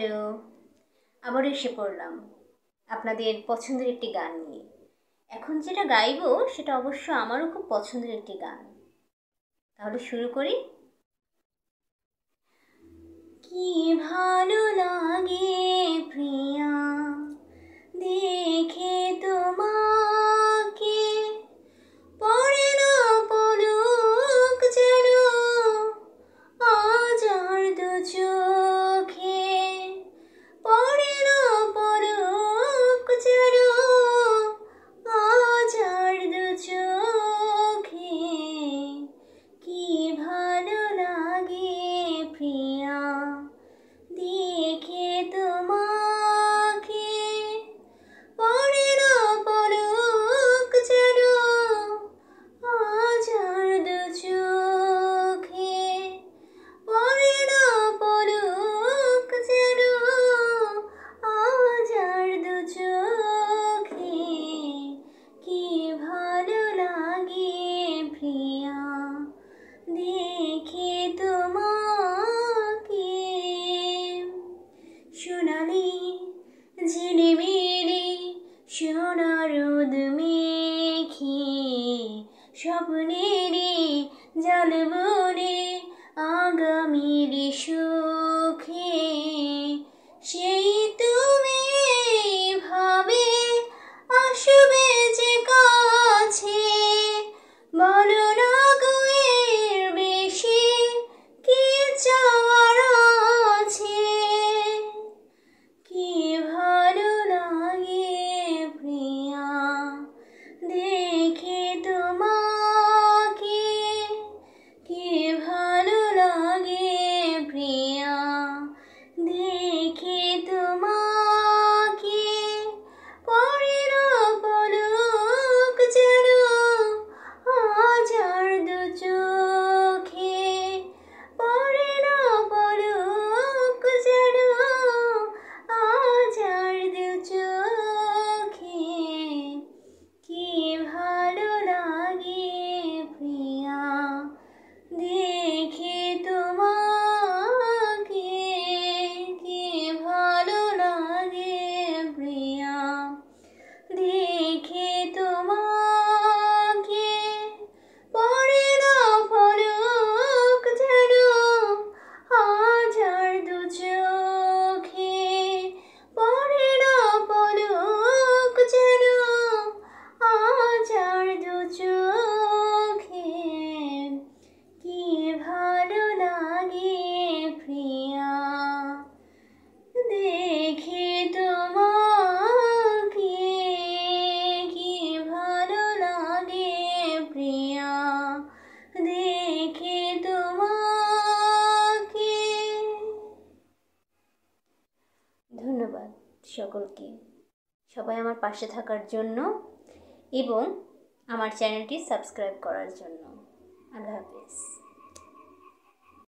hello আবার এসে পড়লাম আপনাদের পছন্দের একটি গান নিয়ে এখন যেটা গাইব সেটা অবশ্য আমারও খুব পছন্দের একটি গান তাহলে শুরু করি স্বপ্নেরে জানবো রে আগামীর সুর সকলকে সবাই আমার পাশে থাকার জন্য এবং আমার চ্যানেলটি সাবস্ক্রাইব করার জন্য আল্লাহ হাফিজ